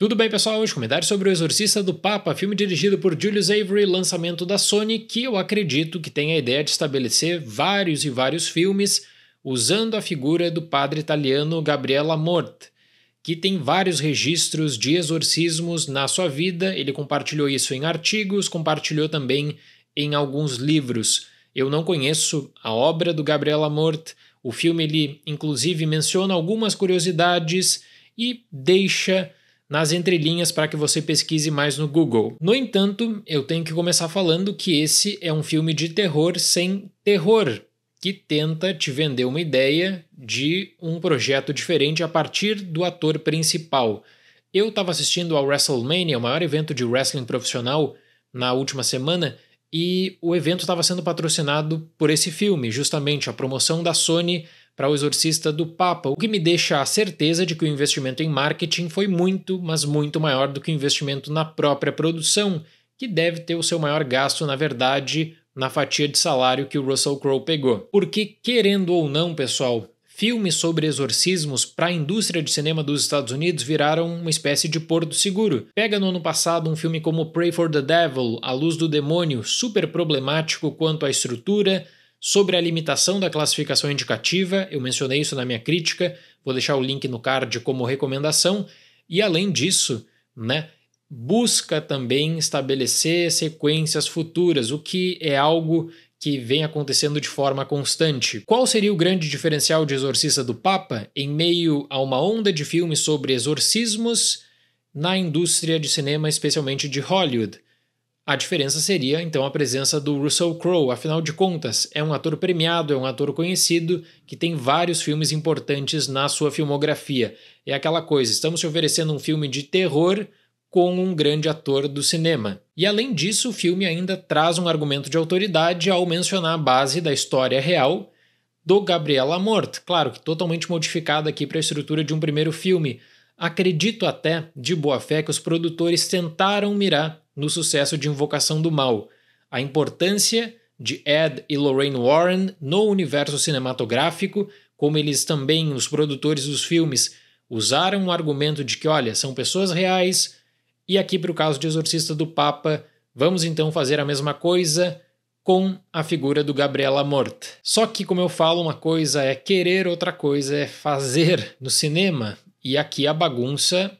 Tudo bem, pessoal? Hoje comentários sobre O Exorcista do Papa, filme dirigido por Julius Avery, lançamento da Sony, que eu acredito que tem a ideia de estabelecer vários e vários filmes usando a figura do padre italiano Gabriela Mort, que tem vários registros de exorcismos na sua vida. Ele compartilhou isso em artigos, compartilhou também em alguns livros. Eu não conheço a obra do Gabriela Mort. O filme ele inclusive menciona algumas curiosidades e deixa nas entrelinhas para que você pesquise mais no Google. No entanto, eu tenho que começar falando que esse é um filme de terror sem terror, que tenta te vender uma ideia de um projeto diferente a partir do ator principal. Eu estava assistindo ao WrestleMania, o maior evento de wrestling profissional, na última semana, e o evento estava sendo patrocinado por esse filme, justamente a promoção da Sony para o exorcista do Papa, o que me deixa a certeza de que o investimento em marketing foi muito, mas muito maior do que o investimento na própria produção, que deve ter o seu maior gasto, na verdade, na fatia de salário que o Russell Crowe pegou. Porque, querendo ou não, pessoal, filmes sobre exorcismos para a indústria de cinema dos Estados Unidos viraram uma espécie de porto seguro. Pega no ano passado um filme como Pray for the Devil, A Luz do Demônio, super problemático quanto à estrutura, sobre a limitação da classificação indicativa, eu mencionei isso na minha crítica, vou deixar o link no card como recomendação, e além disso, né, busca também estabelecer sequências futuras, o que é algo que vem acontecendo de forma constante. Qual seria o grande diferencial de Exorcista do Papa em meio a uma onda de filmes sobre exorcismos na indústria de cinema, especialmente de Hollywood? A diferença seria, então, a presença do Russell Crowe, afinal de contas, é um ator premiado, é um ator conhecido, que tem vários filmes importantes na sua filmografia. É aquela coisa, estamos te oferecendo um filme de terror com um grande ator do cinema. E além disso, o filme ainda traz um argumento de autoridade ao mencionar a base da história real do Gabriela Mort, claro que totalmente modificada aqui para a estrutura de um primeiro filme, Acredito até, de boa fé, que os produtores tentaram mirar no sucesso de Invocação do Mal, a importância de Ed e Lorraine Warren no universo cinematográfico, como eles também, os produtores dos filmes, usaram o argumento de que, olha, são pessoas reais, e aqui para o caso de Exorcista do Papa, vamos então fazer a mesma coisa com a figura do Gabriela Mort. Só que, como eu falo, uma coisa é querer, outra coisa é fazer. No cinema, e aqui a bagunça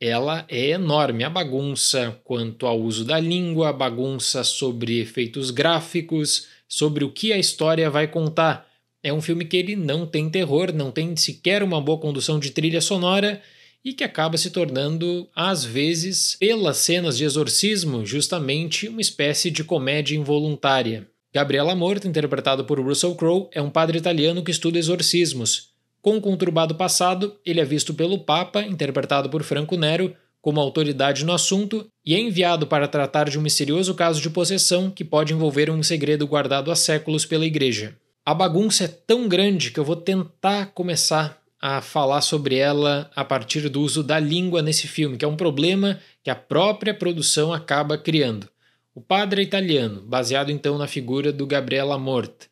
ela é enorme. A bagunça quanto ao uso da língua, a bagunça sobre efeitos gráficos, sobre o que a história vai contar. É um filme que ele não tem terror, não tem sequer uma boa condução de trilha sonora e que acaba se tornando, às vezes, pelas cenas de exorcismo, justamente uma espécie de comédia involuntária. Gabriel Morto, interpretado por Russell Crowe, é um padre italiano que estuda exorcismos. Com o conturbado passado, ele é visto pelo Papa, interpretado por Franco Nero, como autoridade no assunto e é enviado para tratar de um misterioso caso de possessão que pode envolver um segredo guardado há séculos pela Igreja. A bagunça é tão grande que eu vou tentar começar a falar sobre ela a partir do uso da língua nesse filme, que é um problema que a própria produção acaba criando. O padre é italiano, baseado então na figura do Gabriela Mort,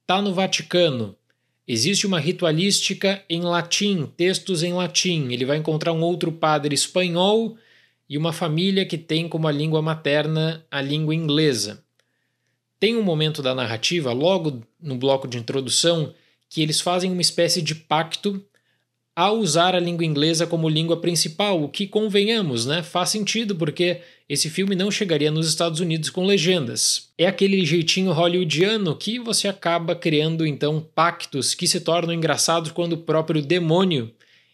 está no Vaticano, Existe uma ritualística em latim, textos em latim. Ele vai encontrar um outro padre espanhol e uma família que tem como a língua materna a língua inglesa. Tem um momento da narrativa, logo no bloco de introdução, que eles fazem uma espécie de pacto a usar a língua inglesa como língua principal, o que convenhamos, né? Faz sentido porque esse filme não chegaria nos Estados Unidos com legendas. É aquele jeitinho hollywoodiano que você acaba criando então pactos que se tornam engraçados quando o próprio demônio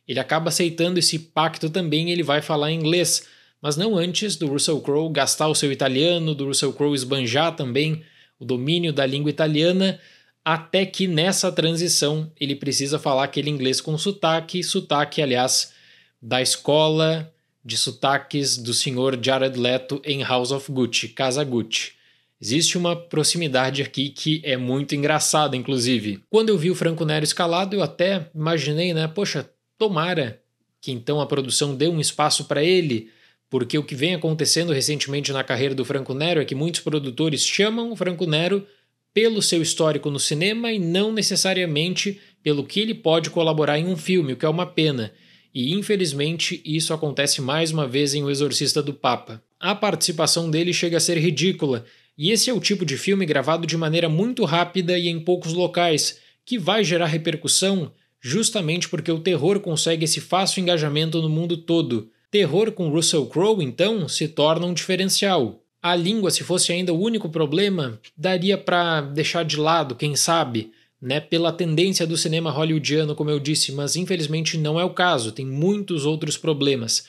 ele acaba aceitando esse pacto também, ele vai falar inglês, mas não antes do Russell Crowe gastar o seu italiano, do Russell Crowe esbanjar também o domínio da língua italiana até que nessa transição ele precisa falar aquele inglês com sotaque, sotaque, aliás, da escola de sotaques do senhor Jared Leto em House of Gucci, Casa Gucci. Existe uma proximidade aqui que é muito engraçada, inclusive. Quando eu vi o Franco Nero escalado, eu até imaginei, né? Poxa, tomara que então a produção dê um espaço para ele, porque o que vem acontecendo recentemente na carreira do Franco Nero é que muitos produtores chamam o Franco Nero pelo seu histórico no cinema e não necessariamente pelo que ele pode colaborar em um filme, o que é uma pena. E infelizmente isso acontece mais uma vez em O Exorcista do Papa. A participação dele chega a ser ridícula, e esse é o tipo de filme gravado de maneira muito rápida e em poucos locais, que vai gerar repercussão justamente porque o terror consegue esse fácil engajamento no mundo todo. Terror com Russell Crowe, então, se torna um diferencial. A língua, se fosse ainda o único problema, daria para deixar de lado, quem sabe, né, pela tendência do cinema hollywoodiano, como eu disse, mas infelizmente não é o caso, tem muitos outros problemas.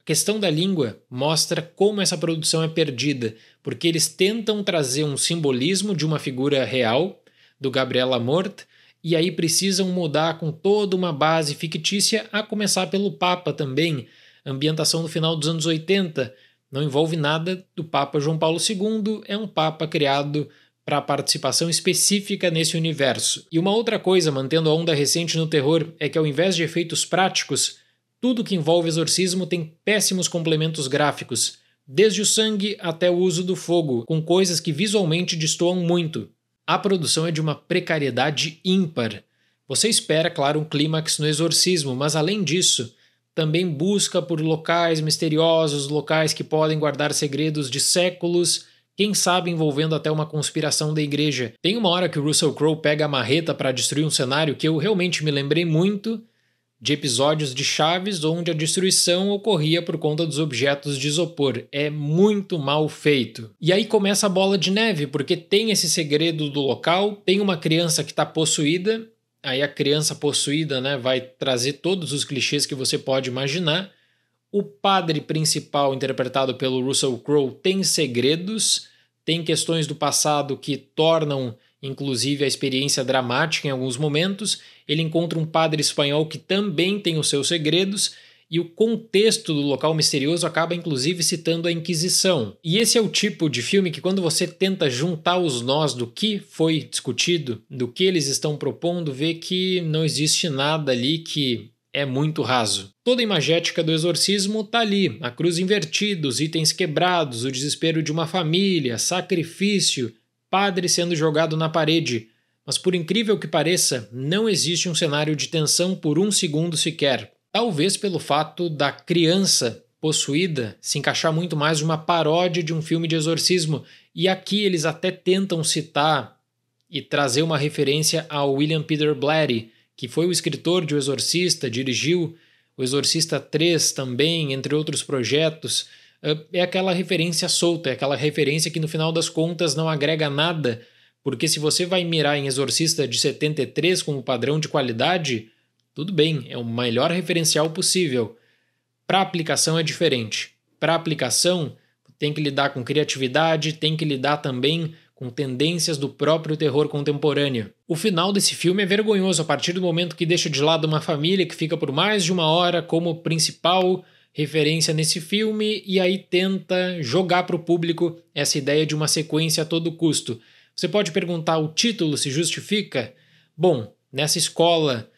A questão da língua mostra como essa produção é perdida, porque eles tentam trazer um simbolismo de uma figura real, do Gabriel Amort, e aí precisam mudar com toda uma base fictícia, a começar pelo Papa também, ambientação do final dos anos 80, não envolve nada do Papa João Paulo II, é um Papa criado para participação específica nesse universo. E uma outra coisa, mantendo a onda recente no terror, é que ao invés de efeitos práticos, tudo que envolve exorcismo tem péssimos complementos gráficos, desde o sangue até o uso do fogo, com coisas que visualmente destoam muito. A produção é de uma precariedade ímpar. Você espera, claro, um clímax no exorcismo, mas além disso, também busca por locais misteriosos, locais que podem guardar segredos de séculos, quem sabe envolvendo até uma conspiração da igreja. Tem uma hora que o Russell Crowe pega a marreta para destruir um cenário que eu realmente me lembrei muito de episódios de Chaves onde a destruição ocorria por conta dos objetos de isopor. É muito mal feito. E aí começa a bola de neve, porque tem esse segredo do local, tem uma criança que está possuída aí a criança possuída né, vai trazer todos os clichês que você pode imaginar. O padre principal, interpretado pelo Russell Crowe, tem segredos, tem questões do passado que tornam, inclusive, a experiência dramática em alguns momentos. Ele encontra um padre espanhol que também tem os seus segredos e o contexto do local misterioso acaba inclusive citando a Inquisição. E esse é o tipo de filme que, quando você tenta juntar os nós do que foi discutido, do que eles estão propondo, vê que não existe nada ali que é muito raso. Toda a imagética do exorcismo está ali: a cruz invertida, os itens quebrados, o desespero de uma família, sacrifício, padre sendo jogado na parede. Mas por incrível que pareça, não existe um cenário de tensão por um segundo sequer. Talvez pelo fato da criança possuída se encaixar muito mais uma paródia de um filme de exorcismo. E aqui eles até tentam citar e trazer uma referência ao William Peter Blatty, que foi o escritor de O Exorcista, dirigiu O Exorcista 3 também, entre outros projetos. Ah, é aquela referência solta, é aquela referência que no final das contas não agrega nada, porque se você vai mirar em Exorcista de 73 como padrão de qualidade, tudo bem, é o melhor referencial possível. Para aplicação é diferente. Para aplicação, tem que lidar com criatividade, tem que lidar também com tendências do próprio terror contemporâneo. O final desse filme é vergonhoso a partir do momento que deixa de lado uma família que fica por mais de uma hora como principal referência nesse filme e aí tenta jogar para o público essa ideia de uma sequência a todo custo. Você pode perguntar o título se justifica? Bom, nessa escola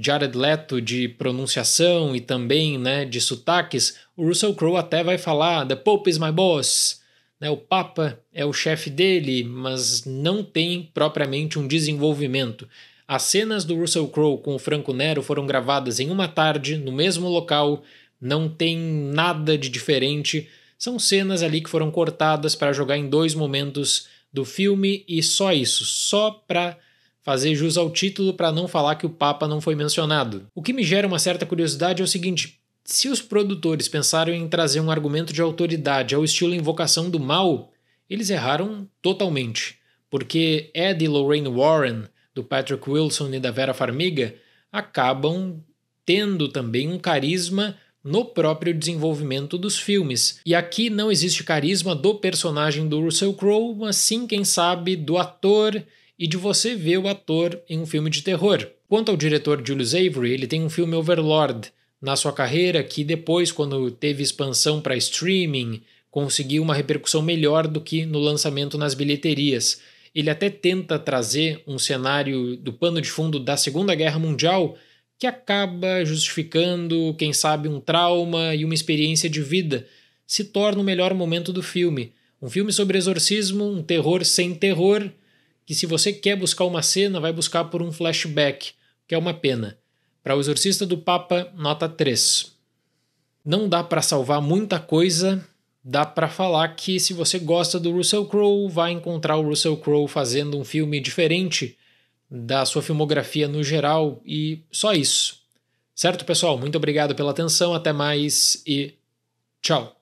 Jared Leto de pronunciação e também né, de sotaques, o Russell Crowe até vai falar The Pope is my boss, né, o Papa é o chefe dele, mas não tem propriamente um desenvolvimento. As cenas do Russell Crowe com o Franco Nero foram gravadas em uma tarde, no mesmo local, não tem nada de diferente. São cenas ali que foram cortadas para jogar em dois momentos do filme e só isso, só para fazer jus ao título para não falar que o Papa não foi mencionado. O que me gera uma certa curiosidade é o seguinte: se os produtores pensaram em trazer um argumento de autoridade ao estilo Invocação do Mal, eles erraram totalmente, porque Ed e Lorraine Warren, do Patrick Wilson e da Vera Farmiga, acabam tendo também um carisma no próprio desenvolvimento dos filmes. E aqui não existe carisma do personagem do Russell Crowe, mas sim, quem sabe, do ator e de você ver o ator em um filme de terror. Quanto ao diretor Julius Avery, ele tem um filme Overlord na sua carreira que depois, quando teve expansão para streaming, conseguiu uma repercussão melhor do que no lançamento nas bilheterias. Ele até tenta trazer um cenário do pano de fundo da Segunda Guerra Mundial que acaba justificando, quem sabe, um trauma e uma experiência de vida. Se torna o melhor momento do filme. Um filme sobre exorcismo, um terror sem terror, que se você quer buscar uma cena, vai buscar por um flashback, que é uma pena. Para o Exorcista do Papa, nota 3. Não dá para salvar muita coisa, dá para falar que se você gosta do Russell Crowe, vai encontrar o Russell Crowe fazendo um filme diferente da sua filmografia no geral e só isso. Certo, pessoal? Muito obrigado pela atenção, até mais e tchau!